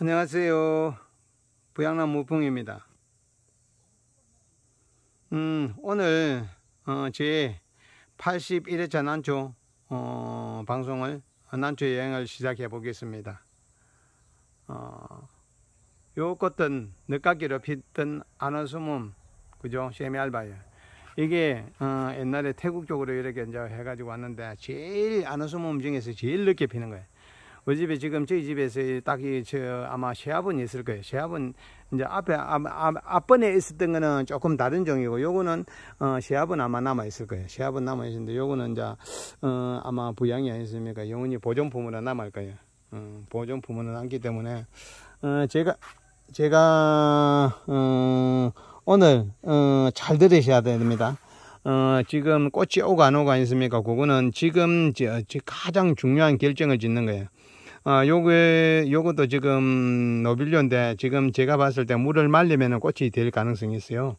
안녕하세요. 부양남 무풍입니다. 음, 오늘, 어, 제 81회차 난초, 어, 방송을, 난초 여행을 시작해 보겠습니다. 어, 요것은 늦깎이로 피던 아너수문, 그죠? 세미알바예. 요 이게, 어, 옛날에 태국 쪽으로 이렇게 이제 해가지고 왔는데, 제일 아너수문 중에서 제일 늦게 피는 거예요. 우리 그 집에 지금 저희 집에서 딱이 저 아마 새합은 있을 거예요. 새합은 이제 앞에 앞, 번에 있었던 거는 조금 다른 종이고 요거는 어 셰아본 아마 남아 있을 거예요. 새합은 남아 있는데 요거는 이제 어 아마 부양이 아니었습니까? 영원히 보존품으로 남을 거예요. 어, 보존품으로 남기 때문에 어 제가 제가 어 오늘 어잘 들으셔야 됩니다. 어, 지금 꽃이 오고 안 오고 아니습니까? 그거는 지금 저, 가장 중요한 결정을 짓는 거예요. 아, 요게, 요것도 지금 노빌리온데 지금 제가 봤을 때 물을 말리면 꽃이 될 가능성이 있어요.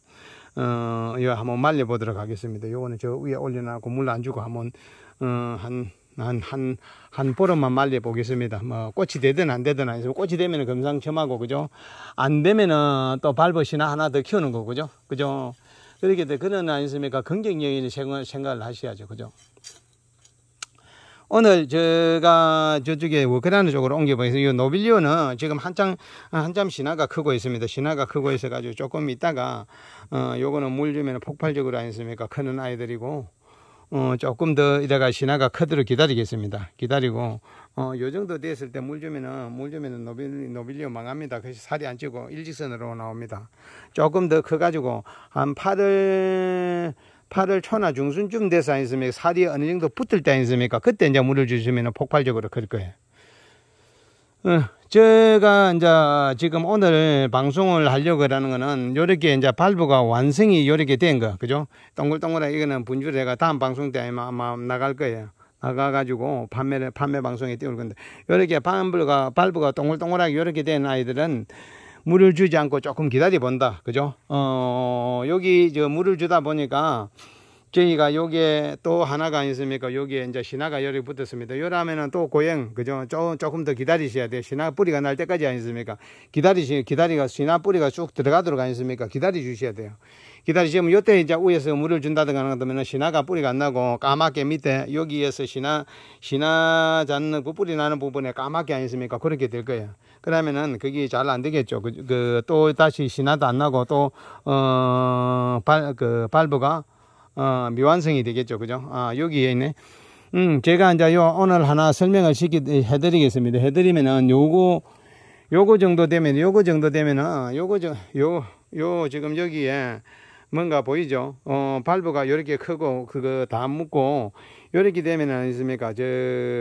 어, 이거 한번 말려보도록 하겠습니다. 요거는 저 위에 올려놓고물 안 주고 한번, 어, 한, 한, 한, 한 보름만 말려보겠습니다. 뭐, 꽃이 되든 안 되든 아니죠. 꽃이 되면은 금상첨하고, 그죠? 안 되면은 또 발벗이나 하나 더 키우는 거, 그죠? 그죠? 그렇게 돼. 그런 아니습니까? 긍정적인 생각을 하셔야죠. 그죠? 오늘 제가 저쪽에 우크라이나 뭐 쪽으로 옮겨보겠습니다이 노빌리오는 지금 한참 한참 신화가 크고 있습니다. 신화가 크고 있어가지고 조금 있다가 어 요거는 물 주면 폭발적으로 아니습니까? 크는 아이들이고 어 조금 더이래가 신화가 크도록 기다리겠습니다. 기다리고 어요 정도 됐을 때물 주면은 물 주면은 노빌 노빌리오 망합니다. 그래서 살이 안 찌고 일직선으로 나옵니다. 조금 더 커가지고 한 8월 8월 초나 중순쯤 돼서 아니습니까? 살이 어느 정도 붙을 때 아니습니까? 그때 이제 물을 주시면 폭발적으로 클 거예요. 어, 제가 이제 지금 오늘 방송을 하려고 하는 거는 요렇게 이제 발부가 완성이 요렇게 된 거, 그죠? 동글동글하 이거는 분주해가 다음 방송 때 아마, 아마 나갈 거예요. 나가가지고 판매를, 판매 방송에 띄울 건데, 요렇게 발부가, 발부가 동글동글하게 요렇게 된 아이들은 물을 주지 않고 조금 기다려 본다 그죠 어 여기 저 물을 주다 보니까 저희가 여기에 또 하나가 있습니까 여기에 이제 신화가 열이 붙었습니다 열하면은 또 고행 그죠 조금 조금 더 기다리셔야 돼요 신화 뿌리가 날 때까지 아니습니까 기다리시 기다리가 신화 뿌리가 쭉 들어가도록 아니습니까 기다려 주셔야 돼요 기다리시면 요때 이제 위에서 물을 준다든가 하는 거면 신화가 뿌리가 안 나고 까맣게 밑에 여기에서 신화 신화 잡는 그 뿌리 나는 부분에 까맣게 아니습니까? 그렇게 될 거예요. 그러면은 그게 잘 안 되겠죠. 그또 그 다시 신화도 안 나고 또어발그 발브가 어 미완성이 되겠죠. 그죠? 아 여기에 있네. 음, 제가 이제 요 오늘 하나 설명을 시키 해드리겠습니다. 해드리면은 요거 요거 정도 되면 요거 정도 되면은 요거 요요 지금 여기에 뭔가 보이죠? 어, 발브가 요렇게 크고 그거 다 묶고 요렇게 되면 아니습니까? 저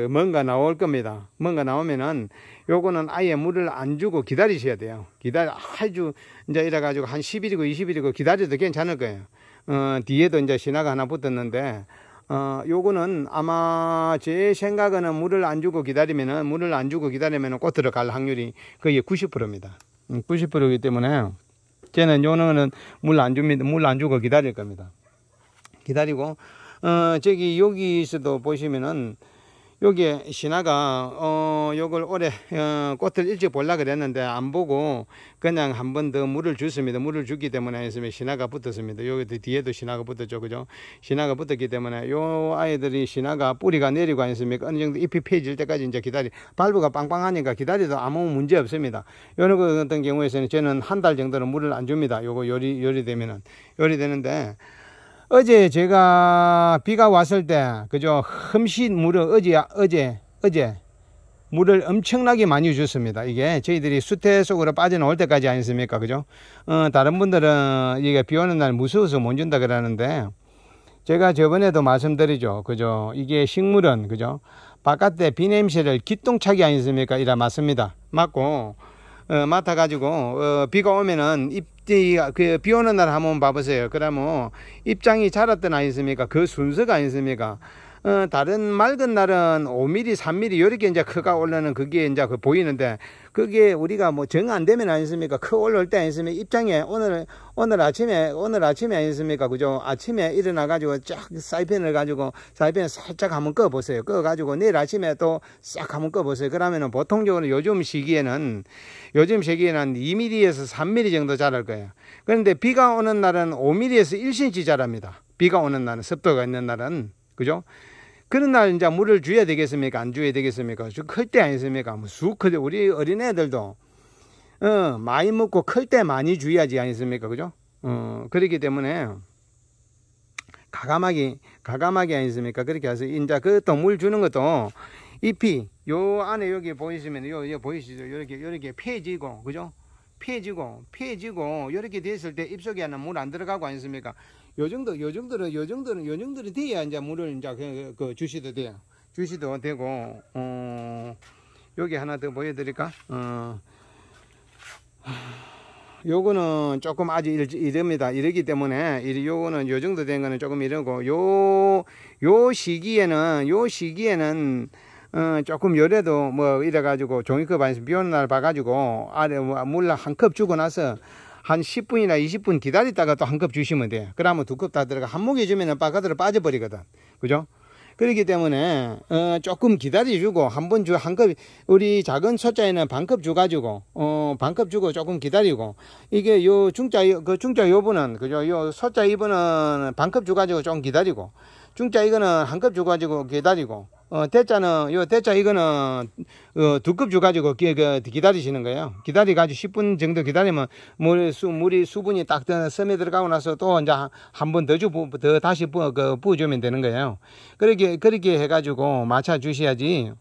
뭔가 나올 겁니다. 뭔가 나오면은 요거는 아예 물을 안 주고 기다리셔야 돼요. 기다려 아주 이제 이래 가지고 한 10일이고 20일이고 기다려도 괜찮을 거예요. 어, 뒤에도 이제 신화가 하나 붙었는데 어, 요거는 아마 제 생각에는 물을 안 주고 기다리면은 물을 안 주고 기다리면은 꽃 들어갈 확률이 거의 90%입니다. 90%이기 음, 때문에 쟤는 요는 물안 줍니다. 물 안 주고 기다릴 겁니다. 기다리고 어 저기 여기서도 보시면은 여기에 신화가 어 요걸 올해 어, 꽃을 일찍 볼라 그랬는데 안 보고 그냥 한 번 더 물을 줬습니다. 물을 주기 때문에 했으면 신화가 붙었습니다. 여기 뒤에도 신화가 붙었죠. 그죠? 신화가 붙었기 때문에 요 아이들이 신화가 뿌리가 내리고 있습니까 어느 정도 잎이 펴질 때까지 이제 기다리 발부가 빵빵하니까 기다려도 아무 문제 없습니다. 요런 거 같은 경우에서는 저는 한 달 정도는 물을 안 줍니다. 요거 요리 요리되면은 요리되는데 어제 제가 비가 왔을 때그저 흠씬 물을 어제 어제 어제 물을 엄청나게 많이 주 줬습니다. 이게 저희들이 수태 속으로 빠져나올 때까지 아니습니까? 그죠? 어, 다른 분들은 이게 비 오는 날 무서워서 못 준다 그러는데 제가 저번에도 말씀드리죠. 그죠? 이게 식물은 그죠? 바깥에 비 냄새를 기똥차게 아니습니까? 이라 맞습니다. 맞고 어, 맡아가지고 어, 비가 오면은 입 그비 오는 날 한번 봐보세요. 그러면 입장이 자랐던 아니습니까? 그 순서가 아니습니까? 어, 다른 맑은 날은 5mm, 3mm 이렇게 이제 크가 올라는 그게 이제 그 보이는데 그게 우리가 뭐 정 안 되면 아니습니까? 크 올라올 때 아니습니까? 입장에 오늘 오늘 아침에 오늘 아침에 아니습니까? 그죠? 아침에 일어나 가지고 쫙 사이펜을 가지고 사이펜 살짝 한번 꺼 보세요. 꺼 가지고 내일 아침에 또 싹 한번 꺼 보세요. 그러면은 보통적으로 요즘 시기에는 요즘 시기에는 2mm에서 3mm 정도 자랄 거예요. 그런데 비가 오는 날은 5mm에서 1cm 자랍니다. 비가 오는 날은 습도가 있는 날은 그죠? 그런 날 이제 물을 줘야 되겠습니까? 안 줘야 되겠습니까? 클때 아니습니까? 겠 뭐 뭐수크데 우리 어린애들도 어, 많이 먹고 클 때 많이 줘야지 아니습니까? 그죠? 어, 그렇기 때문에 가감하게 가감하게 아니습니까? 겠 그렇게 해서 이제 그것도 물 주는 것도 잎이 요 안에 여기 보이시면 요, 요 보이시죠? 요렇게 요렇게 폐지고 그죠? 폐지고폐지고 요렇게 됐을 때 입속에 하나 물안 들어가고 아니습니까? 요 정도, 요 정도는, 요 정도는, 요 정도는 돼야 이제 물을 이제 그, 그 주시도 돼요. 주시도 되고, 어, 여기 하나 더 보여드릴까? 어, 요거는 조금 아직 이릅니다. 이르기 때문에 요거는 요 정도 된 거는 조금 이르고 요 요 시기에는 요 시기에는 어, 조금 요래도 뭐 이래 가지고 종이컵 안에서 비 오는 날 봐가지고 아래 뭐 물한컵 주고 나서 한 10분이나 20분 기다렸다가 또 한 컵 주시면 돼. 그러면 두 컵 다 들어가. 한 모금 주면은 바깥으로 빠져버리거든. 그죠? 그렇기 때문에 어, 조금 기다려주고 한 번 주 한 컵 우리 작은 소자에는 반 컵 주가지고 어, 반 컵 주고 조금 기다리고 이게 요 중자 그 중자 요분은 그죠 요 소자 이분은 반 컵 주가지고 조금 기다리고 중자 이거는 한 컵 주가지고 기다리고 어, 대자는, 요 대자 이거는, 어, 두껍주 가지고 기, 그, 기, 다리시는 거예요. 기다려가지고 10분 정도 기다리면 물, 수, 물이 수분이 딱 섬에 들어가고 나서 또 이제 한 번 더 주, 더 다시 부, 그, 부어주면 되는 거예요. 그렇게, 그렇게 해가지고 맞춰주셔야지.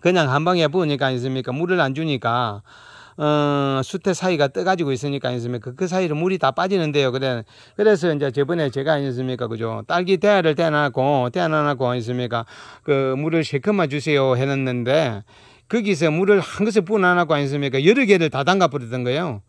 그냥 한 방에 부으니까 있습니까? 물을 안 주니까. 어, 수태 사이가 떠가지고 있으니까 아니습니까? 그, 사이로 물이 다 빠지는데요. 그래, 그래서 이제 저번에 제가 아니습니까? 었 그죠? 딸기 대야를 떼놔놓고, 떼놔놓고 아니습니까? 그 물을 실컷만 주세요 해놨는데, 거기서 물을 한 것을 뿐안하고 아니습니까? 여러 개를 다 담가 버리던 거예요.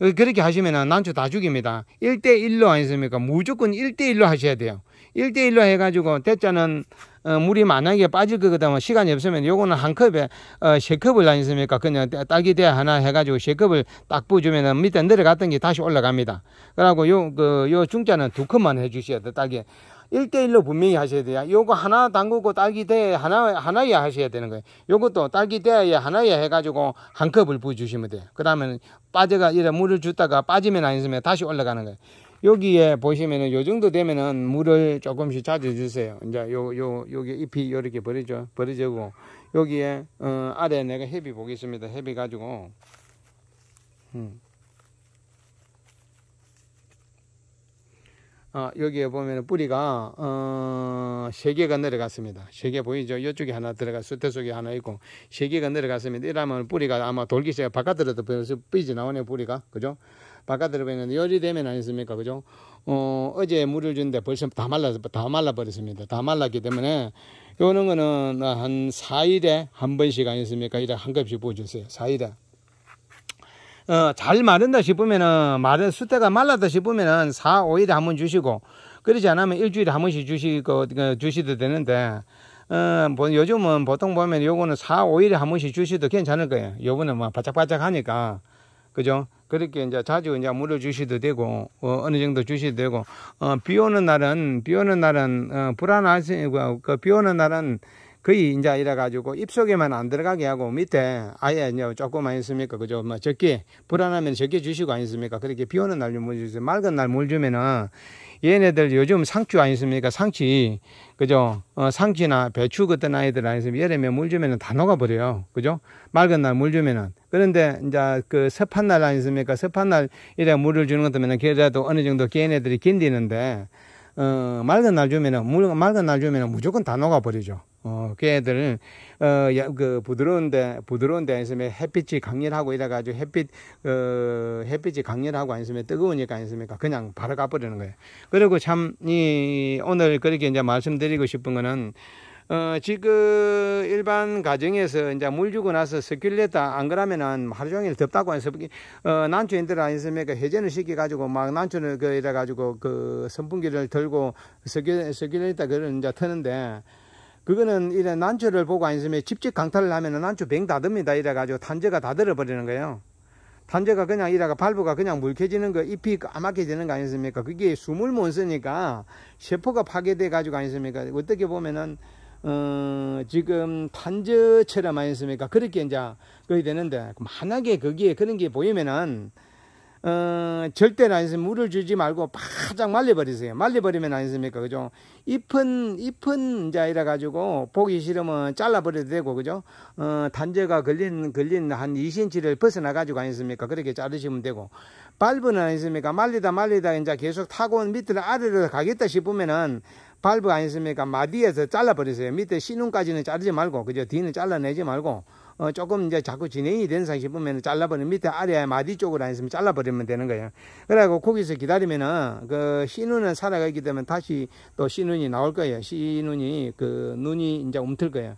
어, 그렇게 하시면은 난초 다 죽입니다. 1대1로 아니습니까? 무조건 1대1로 하셔야 돼요. 1대1로 해가지고, 대자는 어, 물이 만약에 빠질 거거든 시간이 없으면 요거는 한 컵에 어, 세 컵을 아니습니까? 그냥 딱이 대 하나 해가지고 세 컵을 딱 부어주면은 밑에 내려갔던 게 다시 올라갑니다. 그러고 요, 그, 요 중자는 두 컵만 해주셔야 돼, 딱이. 1대1로 분명히 하셔야 돼요. 요거 하나 담그고 딸기 대에 하나, 하나에 하셔야 되는 거예요. 요것도 딸기 대야 하나에 해가지고 한 컵을 부어주시면 돼요. 그 다음에는 빠져가, 이래 물을 줬다가 빠지면 아니으면 다시 올라가는 거예요. 여기에 보시면은 요 정도 되면은 물을 조금씩 자주 주세요. 이제 요, 요, 여기 잎이 요렇게 버리죠. 버리지고 여기에, 어, 아래 내가 헤비 보겠습니다. 헤비 가지고, 음. 아, 여기에 보면 뿌리가 어, 3개가 내려갔습니다. 3개 보이죠? 이쪽에 하나 들어가 수태 속에 하나 있고 3개가 내려갔습니다. 이러면 뿌리가 아마 돌기세가 바깥으로도 삐지 나오네 뿌리가. 그죠? 바깥 들어가는데 요리 되면 아니습니까? 그죠? 어, 어제 물을 줬는데 벌써 다 말라, 다 말라버렸습니다. 다 말랐기 때문에 요는 거는 한 4일에 한 번씩 아니습니까? 이래 한 컵씩 부어주세요. 4일에. 어, 잘 마른다 싶으면은, 마른, 숫대가 말랐다 싶으면은 4, 5일에 한 번 주시고, 그러지 않으면 일주일에 한 번씩 주시고, 그, 주시도 되는데, 어, 뭐 요즘은 보통 보면 요거는 4, 5일에 한 번씩 주셔도 괜찮을 거예요. 요번에 뭐 바짝바짝 하니까. 그죠? 그렇게 이제 자주 이제 물을 주셔도 되고 어, 어느 정도 주셔도 되고 어, 비 오는 날은 비 오는 날은 어, 불안하시고 그비 오는 날은 거의 인자 이래 가지고 입속에만 안 들어가게 하고 밑에 아예 이제 조금 만있습니까 그죠 뭐 적게 불안하면 적게 주시고 아니습니까 그렇게 비 오는 날 좀물 주세요 맑은 날 물 주면은 얘네들 요즘 상추 아니습니까 상추 그죠 어, 상추나 배추 같은 아이들 아니습니까 여름에 물 주면은 다 녹아버려요 그죠 맑은 날 물 주면은 그런데 이제 그 습한 날 아니습니까 습한 날 이래 물을 주는 것 때문에 그라도 어느 정도 걔네들이 견디는데 어, 맑은 날 주면은, 물, 맑은 날 주면은 무조건 다 녹아버리죠. 어, 그애들 어, 그, 어, 그 부드러운데, 부드러운데 있으면 햇빛이 강렬하고 이래가지고 햇빛, 어, 햇빛이 강렬하고 안 있으면 뜨거우니까 안 있습니까? 그냥 바로 가버리는 거예요. 그리고 참, 이, 오늘 그렇게 이제 말씀드리고 싶은 거는, 어, 지금 일반 가정에서 이제 물 주고 나서 스큘레다안 그러면은 하루 종일 덥다고 해서 어, 난초인들 아니습니까? 그 해전을 시켜가지고 막 난초를 그 이래가지고 그 선풍기를 들고 스큘, 스큘레다 그걸 이제 트는데 그거는 이래 난초를 보고 안있으면 집집 강탈을 하면은 난초 병 다듭니다. 이래가지고 탄저가 다 들어버리는 거예요. 탄저가 그냥 이래가 발부가 그냥 물켜지는 거 잎이 까맣게 되는 거 아니습니까? 그게 숨을 못 쓰니까 세포가 파괴돼 가지고 아니습니까? 어떻게 보면은 어, 지금 탄저처럼 아니었습니까? 그렇게 이제 그게 되는데 만약에 거기에 그런 게 보이면은 어, 절대로 아니습 물을 주지 말고 바짝 말려버리세요. 말려버리면 아니습니까? 그죠? 잎은, 잎은 이제 이래가지고 보기 싫으면 잘라버려도 되고, 그죠? 어, 단제가 걸린, 걸린 한 2cm를 벗어나가지고 아니습니까? 그렇게 자르시면 되고. 밟부는 아니습니까? 말리다 말리다 이제 계속 타고 밑으로 아래로 가겠다 싶으면은 발브 안니습니까 마디에서 잘라버리세요. 밑에 신눈까지는 자르지 말고, 그죠? 뒤는 잘라내지 말고, 어, 조금 이제 자꾸 진행이 된상 싶으면 잘라버리면 밑에 아래 마디 쪽으로 안 있으면 잘라버리면 되는 거예요. 그래갖고 거기서 기다리면은 그 신우는 살아가기 있 때문에 다시 또 신운이 나올 거예요. 신운이 그 눈이 이제 움틀 거예요.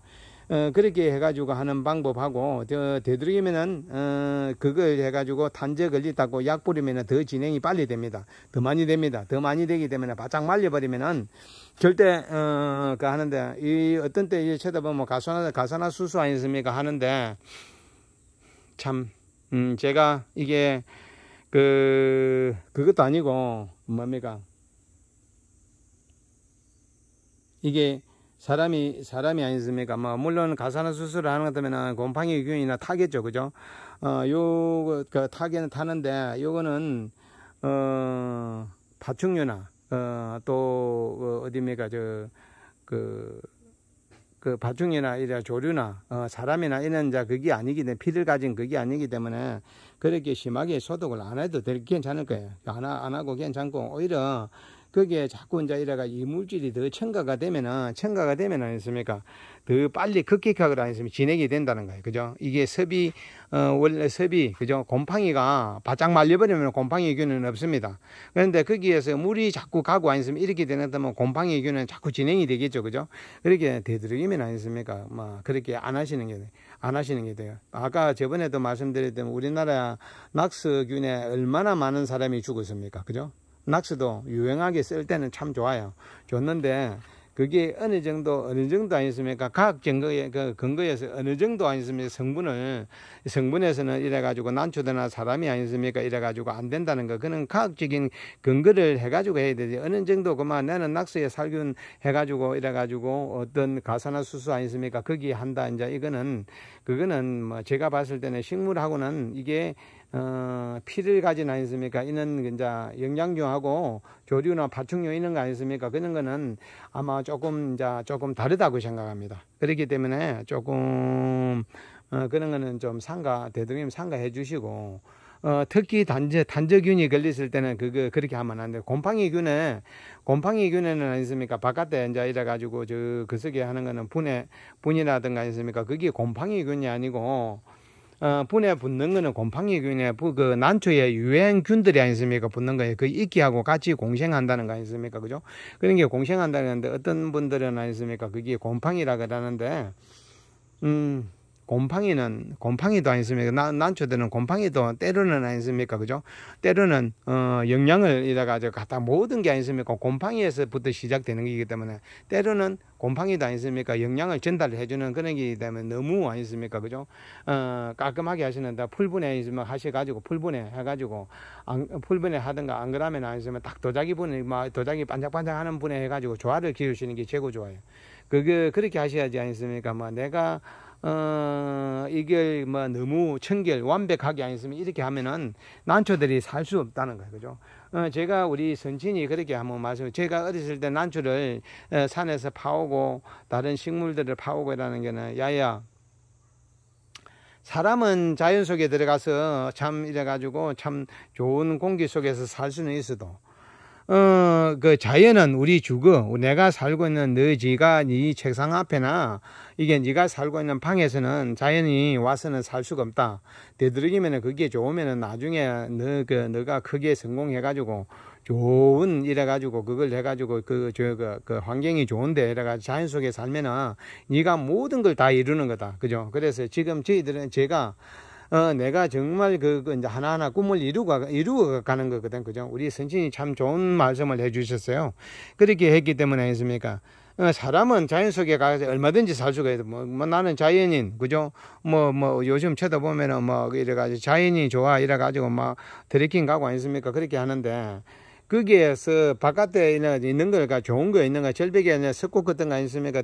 어, 그렇게 해가지고 하는 방법하고 더 되도록이면은 어, 그걸 해가지고 단저 걸리다고 약 뿌리면은 더 진행이 빨리 됩니다. 더 많이 됩니다. 더 많이 되기 때문에 바짝 말려버리면은 절대 어, 그 하는데 이 어떤 때 쳐다보면 가소나 가소나 수수 아니습니까 하는데 참 음, 제가 이게 그 그것도 아니고 뭡니까 이게 사람이 사람이 아니습니까? 뭐 물론 가사나 수술을 하는 것다면 곰팡이 유균이나 타겠죠, 그죠? 어요 그 타기는 타는데 요거는 어 파충류나 어또 그 어디입니까 어 저그 그 파충류나 이래 조류나 어, 사람이나 이런 자 그게 아니기 때문에 피를 가진 그게 아니기 때문에 그렇게 심하게 소독을 안 해도 될 괜찮을 거예요. 안, 안 하고 괜찮고 오히려 거기에 자꾸 이제 이래가 이 물질이 더 첨가가 되면은 첨가가 되면 아니습니까? 겠더 빨리 급격하거나 아니습니까? 진행이 된다는 거예요. 그죠? 이게 섭이 어, 원래 섭이 그죠? 곰팡이가 바짝 말려버리면 곰팡이 균은 없습니다. 그런데 거기에서 물이 자꾸 가고 아니습니까? 이렇게 되는다면 곰팡이 균은 자꾸 진행이 되겠죠. 그죠? 그렇게 되도록이면 아니습니까? 겠막 뭐 그렇게 안 하시는 게 안 하시는 게 돼요. 아까 저번에도 말씀드렸던 우리나라 낙서균에 얼마나 많은 사람이 죽었습니까? 그죠? 낙서도유행하게쓸 때는 참 좋아요. 좋는데 그게 어느 정도 어느 정도 아니습니까? 각학거에그 근거에서 어느 정도 아니습니까? 성분을 성분에서는 이래 가지고 난초되나 사람이 아니습니까? 이래 가지고 안 된다는 거 그는 과학적인 근거를 해 가지고 해야 되지. 어느 정도 그만 나는 낙서에 살균 해 가지고 이래 가지고 어떤 가산화수수 아니습니까? 거기 한다 이제 이거는 그거는 뭐 제가 봤을 때는 식물하고는 이게 어, 피를 가진 아니습니까? 이는 이제 영양류하고 조류나 파충류 있는 거 아니습니까? 그런 거는 아마 조금 이제 조금 다르다고 생각합니다. 그렇기 때문에 조금 어, 그런 거는 좀 상가 대등님 상가해 주시고 어, 특히 단저, 단저균이 걸렸을 때는 그거 그렇게 하면 안 돼요. 곰팡이균에, 곰팡이균에는 아니습니까? 바깥에 이제 이래가지고 저, 그석에 하는 거는 분해, 분이라든가 아니습니까? 그게 곰팡이균이 아니고, 어, 분에 붙는 거는 곰팡이균에 그 난초에 유행균들이 아니습니까 붙는 거에요그 이끼하고 같이 공생한다는 거 아니습니까 그죠? 그런 게 공생한다는데 어떤 분들은 아니습니까 그게 곰팡이라 그러는데 음. 곰팡이는 곰팡이도 아니습니까? 난, 난초들는 곰팡이도 때로는 아니습니까? 그죠? 때로는 어, 영양을 이다가 갖다 모든 게 아니습니까? 곰팡이에서부터 시작되는 거기 때문에 때로는 곰팡이도 아니습니까? 영양을 전달해 주는 그런 게기때문 너무 아니습니까? 그죠? 어, 깔끔하게 하시는데 풀분해 하셔 가지고 풀분해 해 가지고 풀분해 하든가 안 그러면 아니시면 딱 도자기 분해 막 뭐 도자기 반짝반짝 하는 분해 해 가지고 조화를 기르시는 게 최고 좋아요. 그게 그렇게 하셔야지 아니습니까? 뭐 내가 어, 이게 뭐 너무 청결, 완벽하게 안 했으면 이렇게 하면은 난초들이 살 수 없다는 거예요. 그죠? 어, 제가 우리 선친이 그렇게 한번 말씀, 제가 어렸을 때 난초를 어, 산에서 파오고 다른 식물들을 파오고 이라는 게는 야야, 사람은 자연 속에 들어가서 참 이래가지고 참 좋은 공기 속에서 살 수는 있어도 어, 그 자연은 우리 주거, 내가 살고 있는 너지가 네 책상 앞에나 이게 네가 살고 있는 방에서는 자연이 와서는 살 수가 없다. 되도록이면은 그게 좋으면은 나중에 너, 그, 너가 크게 성공해가지고 좋은 이래가지고 그걸 해가지고 그 저그 그, 환경이 좋은데 이래가지고 자연 속에 살면은 네가 모든 걸 다 이루는 거다. 그죠? 그래서 지금 저희들은 제가 어, 내가 정말 그, 그 이제 하나하나 꿈을 이루고 이루어 가는 거거든 그죠 우리 선생님이 참 좋은 말씀을 해주셨어요 그렇게 했기 때문에 아습니까 어, 사람은 자연 속에 가서 얼마든지 살 수가 있어. 뭐, 뭐 나는 자연인, 그죠? 뭐, 뭐, 요즘 쳐다보면은 뭐, 이래가지고 자연이 좋아, 이래가지고 막 드레킹 가고 안니습니까 그렇게 하는데, 거기에서 바깥에 있는 걸가 좋은 거 있는 거 절벽에 있는 석고 같은 거 있습니까?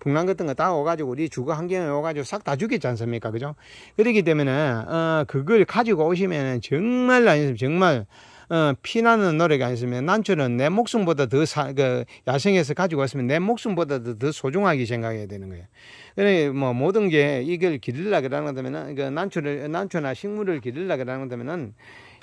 풍랑 같은 거 다 오가지고 우리 주거 환경에 오가지고 싹 다죽겠지 않습니까? 그죠? 그렇기 때문에 어 그걸 가지고 오시면 정말 아니 정말 어, 피나는 노래가 아니면 난초는 내 목숨보다 더 사, 그, 야생에서 가지고 왔으면 내 목숨보다 더, 더 소중하게 생각해야 되는 거예요. 그래, 뭐, 모든 게 이걸 기르려 고하는거다면그 난초를, 난초나 식물을 기르려 고하는 거다면은,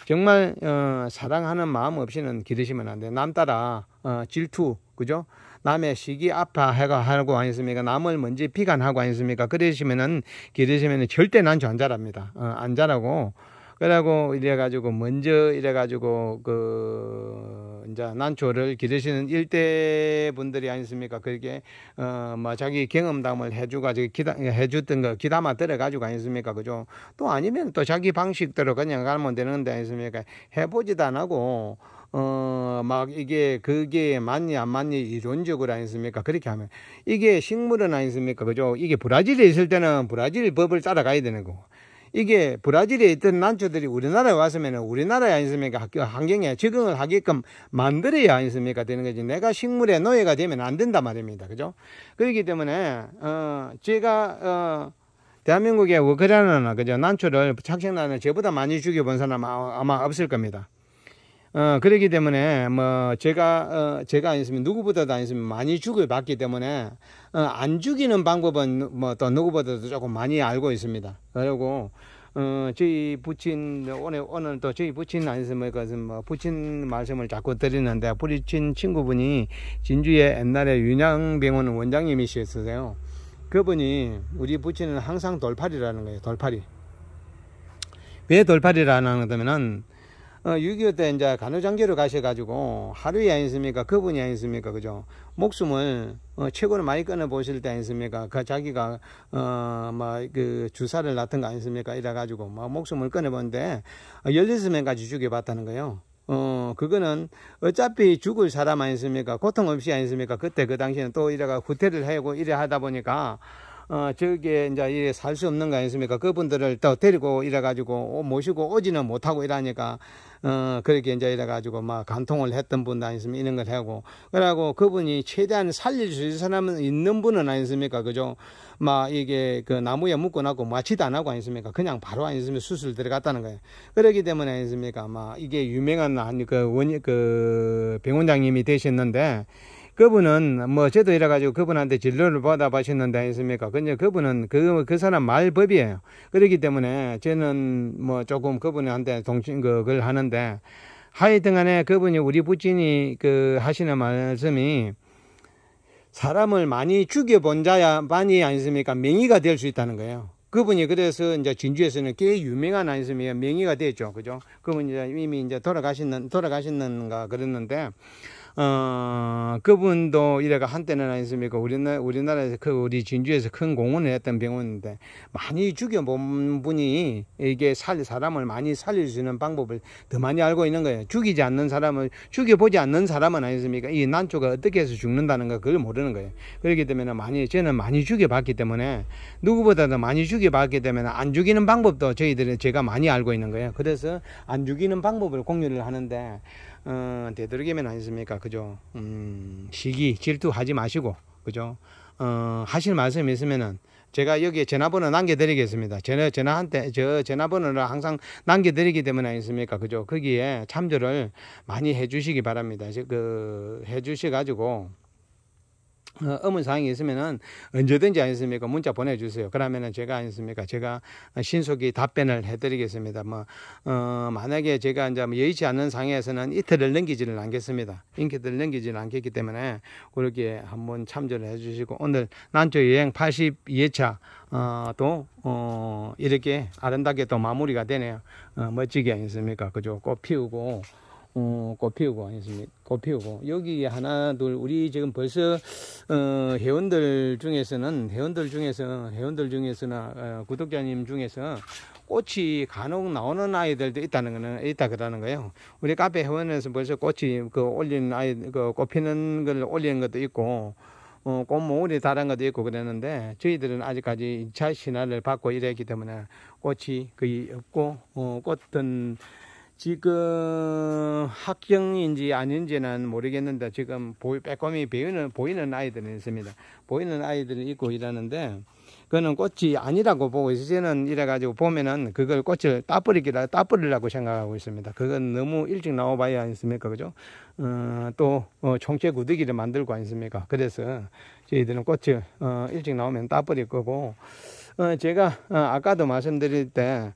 정말 어, 사랑하는 마음 없이는 기르시면 안 돼. 남 따라 어, 질투, 그죠? 남의 시기 아파해가 하고 아니습니까? 남을 먼저 비관하고 아니습니까? 그러시면은 기르시면은 절대 난안 자랍니다. 어, 안 자라고 그래고 이래가지고 먼저 이래가지고 그 이제 난초를 기르시는 일대 분들이 아니습니까? 그게 어뭐 자기 경험담을 해주가 지고 기다 해주던 거 기담아 들어가지고 아니습니까? 그죠? 또 아니면 또 자기 방식대로 그냥 가면 되는데 아니습니까? 해보지도 안 하고 어, 막 이게 그게 맞니 안 맞니 이론적으로 아니습니까? 그렇게 하면 이게 식물은 아니습니까? 그죠? 이게 브라질에 있을 때는 브라질 법을 따라가야 되는 거고 이게 브라질에 있던 난초들이 우리나라에 왔으면 우리나라에 아니습니까? 학교 환경에 적응을 하게끔 만들어야 있습니까 되는 거지. 내가 식물의 노예가 되면 안 된다 말입니다. 그죠? 그렇기 때문에, 어, 제가, 어, 대한민국의 워크라나, 그죠? 난초를, 착식란는 저보다 많이 죽여본 사람 아마 없을 겁니다. 어, 그러기 때문에, 뭐, 제가, 어, 제가 아니었으면, 누구보다도 아니었으면 많이 죽을봤기 때문에, 어, 안 죽이는 방법은 뭐, 또 누구보다도 조금 많이 알고 있습니다. 그리고, 어, 저희 부친, 오늘, 오늘 또 저희 부친 아니었습니까? 뭐, 부친 말씀을 자꾸 드리는데, 부친 친구분이 진주에 옛날에 윤양병원 원장님이셨세요 그분이 우리 부친은 항상 돌팔이라는 거예요, 돌팔이. 왜 돌팔이라는 거냐면은, 어, 6.25때 이제 간호장교를 가셔가지고 하루에 아니습니까? 그분이 아니습니까? 그죠? 목숨을 어, 최고로 많이 끊어 보실 때 아니습니까? 그 자기가 어막그 뭐, 주사를 놨던 거 아니습니까? 이래가지고 막 뭐 목숨을 끊어 본데 열여섯 명까지 죽여봤다는 거예요. 어, 그거는 어차피 죽을 사람 아니습니까? 고통 없이 아니습니까? 그때 그 당시에는 또 이래가 후퇴를 하고 이래 하다 보니까 어, 저기에 이제 살 수 없는 거 아니십니까? 그분들을 또 데리고 이래가지고 모시고 오지는 못하고 이러니까, 어, 그렇게 이제 이래가지고 막 간통을 했던 분도 아니십니까? 이런 걸 하고. 그래고 그분이 최대한 살릴 수 있는 사람은 있는 분은 아니습니까 그죠? 막 이게 그 나무에 묶어놨고 마취도 안 하고 아니십니까? 그냥 바로 아니십니까? 수술 들어갔다는 거예요. 그러기 때문에 아니십니까? 막 이게 유명한 아니 그원 그 병원장님이 되셨는데 그분은 뭐 저도 이래 가지고 그분한테 진료를 받아 봤셨는데 아습니까 근데 그분은 그, 그 사람 말법이에요. 그렇기 때문에 저는 뭐 조금 그분한테 동친 그걸 하는데 하여튼 간에 그분이 우리 부친이 그 하시는 말씀이 사람을 많이 죽여본 자야만이 아니습니까? 명의가 될 수 있다는 거예요. 그분이 그래서 이제 진주에서는 꽤 유명한 아니습니까? 명의가 됐죠. 그죠? 그분이 이제 이미 이제 돌아가시는, 돌아가시는가 그랬는데 어, 그분도 이래가 한때는 아니습니까? 우리나라, 우리나라에서 그 우리 진주에서 큰 공헌을 했던 병원인데 많이 죽여본 분이 이게 살, 사람을 많이 살릴수있는 방법을 더 많이 알고 있는 거예요. 죽이지 않는 사람을, 죽여보지 않는 사람은 아니습니까? 이 난초가 어떻게 해서 죽는다는 거 그걸 모르는 거예요. 그렇기 때문에 많이, 저는 많이 죽여봤기 때문에 누구보다도 많이 죽여봤기 때문에 안 죽이는 방법도 저희들이 제가 많이 알고 있는 거예요. 그래서 안 죽이는 방법을 공유를 하는데 어, 되도록이면 아니습니까? 그죠? 음, 시기 질투하지 마시고 그죠? 어, 하실 말씀 있으면은 제가 여기에 전화번호 남겨드리겠습니다. 전화, 전화한테, 저 전화번호를 항상 남겨드리기 때문에 아니습니까? 그죠? 거기에 참조를 많이 해주시기 바랍니다. 그, 해주셔가지고, 어, 의문 사항이 있으면은 언제든지 아니습니까 문자 보내주세요. 그러면은 제가 아니습니까 제가 신속히 답변을 해드리겠습니다. 뭐 어, 만약에 제가 이제 뭐 여의치 않는 상황에서는 이틀을 넘기지는 않겠습니다. 인기들 넘기지는 않겠기 때문에 그렇게 한번 참조를 해주시고 오늘 난초 여행 82회차 어, 또 어, 이렇게 아름답게 또 마무리가 되네요. 어, 멋지게 아니습니까 그죠? 꽃 피우고. 어, 꽃피우고 했습니다. 꽃피우고 여기 하나 둘 우리 지금 벌써 어, 회원들 중에서는 회원들 중에서 회원들 중에서나 어, 구독자님 중에서 꽃이 간혹 나오는 아이들도 있다는 거는 있다 그러는 거예요. 우리 카페 회원에서 벌써 꽃이 그 올린 아이 그 꽃피는 걸올린 것도 있고 어, 꽃모으리 다른 것도 있고 그랬는데 저희들은 아직까지 2차 신화를 받고 이랬기 때문에 꽃이 거의 없고 어, 꽃은 지금 학경인지 아닌지는 모르겠는데 지금 보이, 빼꼼히 배우는 보이는 아이들이 있습니다. 보이는 아이들이 있고 이러는데 그거는 꽃이 아니라고 보고 이제는 이래가지고 보면은 그걸 꽃을 따버리기라 따버리려고 생각하고 있습니다. 그건 너무 일찍 나와봐야 않습니까 그죠? 어, 또 어, 총체 구더기를 만들고 않습니까 그래서 저희들은 꽃을 어, 일찍 나오면 따버릴 거고 어, 제가 어, 아까도 말씀드릴 때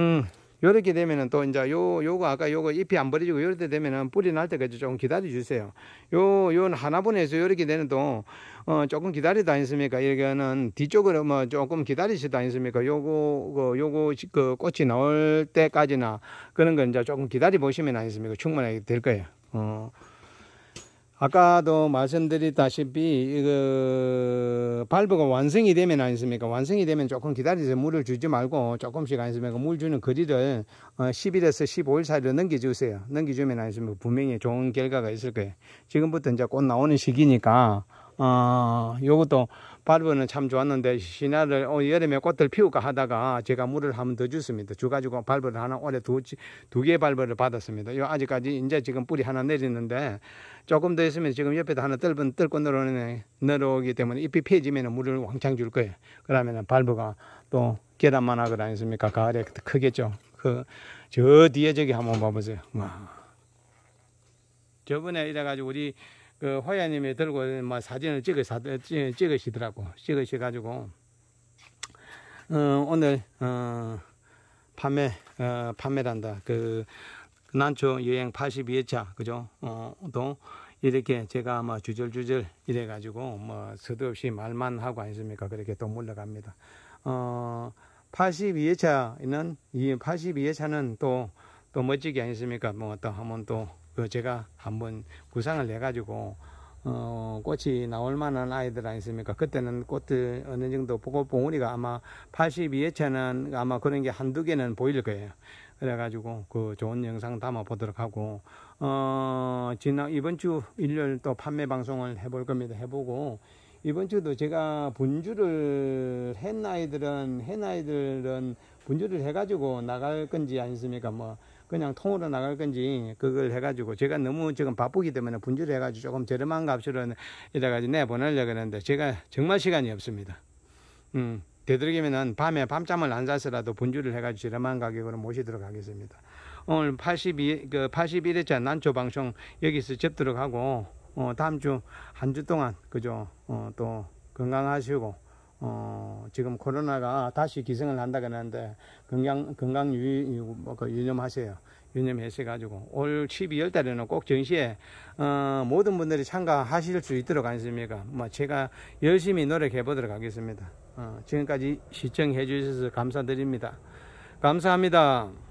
음, 요렇게 되면은 또 이제 요, 요거 아까 요거 잎이 안 버리고 요럴 때 되면은 뿌리 날 때까지 조금 기다려 주세요. 요, 요 하나분에서 요렇게 되는 또, 어, 조금 기다리다 했습니까이렇는 뒤쪽으로 뭐 조금 기다리시다 했습니까 요거, 그, 요거, 그 꽃이 나올 때까지나 그런 건 이제 조금 기다려 보시면 안니습니까 충분하게 될 거예요. 어. 아까도 말씀드렸다시피 이거 발브가 완성이 되면 아니습니까? 완성이 되면 조금 기다리세요. 물을 주지 말고 조금씩 아니습니까? 물 주는 거리를 10일에서 어, 15일 사이로 넘겨주세요. 넘겨주면 아니습니까? 분명히 좋은 결과가 있을 거예요. 지금부터 이제 꽃 나오는 시기니까 어, 요것도 발부는 참 좋았는데 시나를 어, 여름에 꽃을 피울까 하다가 제가 물을 한번더 줬습니다. 주가지고 발부를 하나 올해 두, 두 개의 발부를 받았습니다. 요 아직까지 이제 지금 뿌리 하나 내리는데 조금 더 있으면 지금 옆에도 하나 떨분 뜰고 늘어오기 때문에 잎이 해지면 물을 왕창 줄 거예요. 그러면 발부가 또 계란만 하거나 아니습니까? 가을에 그 크겠죠. 그 저 뒤에 저기 한번 봐보세요. 와. 저번에 이래가지고 우리 그 호야님이 들고 막 뭐 사진을 찍으 찍으시더라고 찍으셔 가지고 어, 오늘 어, 판매 어, 판매란다 그 난초 여행 82회차 그죠 어또 이렇게 제가 아마 주절주절 이래 가지고 뭐 서두없이 말만 하고 아니십니까 그렇게 또 물러갑니다 어 82회차는 이 82회차는 또 또 멋지게 아니십니까 뭐또 한번 또그 제가 한번 구상을 해가지고 어, 꽃이 나올 만한 아이들 아니습니까? 그때는 꽃을 어느 정도 보고 봉우리가 아마 82회차는 아마 그런 게 한두 개는 보일 거예요. 그래가지고 그 좋은 영상 담아 보도록 하고, 어, 지난, 이번 주 일요일 또 판매 방송을 해 볼 겁니다. 해보고, 이번 주도 제가 분주를 했나 아이들은, 해나 아이들은 분주를 해가지고 나갈 건지 아니습니까? 뭐, 그냥 통으로 나갈 건지 그걸 해가지고 제가 너무 지금 바쁘기 때문에 분주를 해가지고 조금 저렴한 값으로 이래가지고 내보내려고 그러는데 제가 정말 시간이 없습니다. 음, 되도록이면 밤에 밤잠을 안 자서라도 분주를 해가지고 저렴한 가격으로 모시도록 하겠습니다. 오늘 82, 그 81회차 난초 방송 여기서 접도록 하고, 어, 다음 주, 한 주 동안, 그죠, 어, 또 건강하시고, 어, 지금 코로나가 다시 기승을 한다 그러는데 건강 건강 유, 뭐 그 유념하세요. 유념해서 가지고 올 12월 달에는 꼭 정시에 어, 모든 분들이 참가하실 수 있도록 하겠습니까뭐 제가 열심히 노력해 보도록 하겠습니다. 어, 지금까지 시청해 주셔서 감사드립니다. 감사합니다.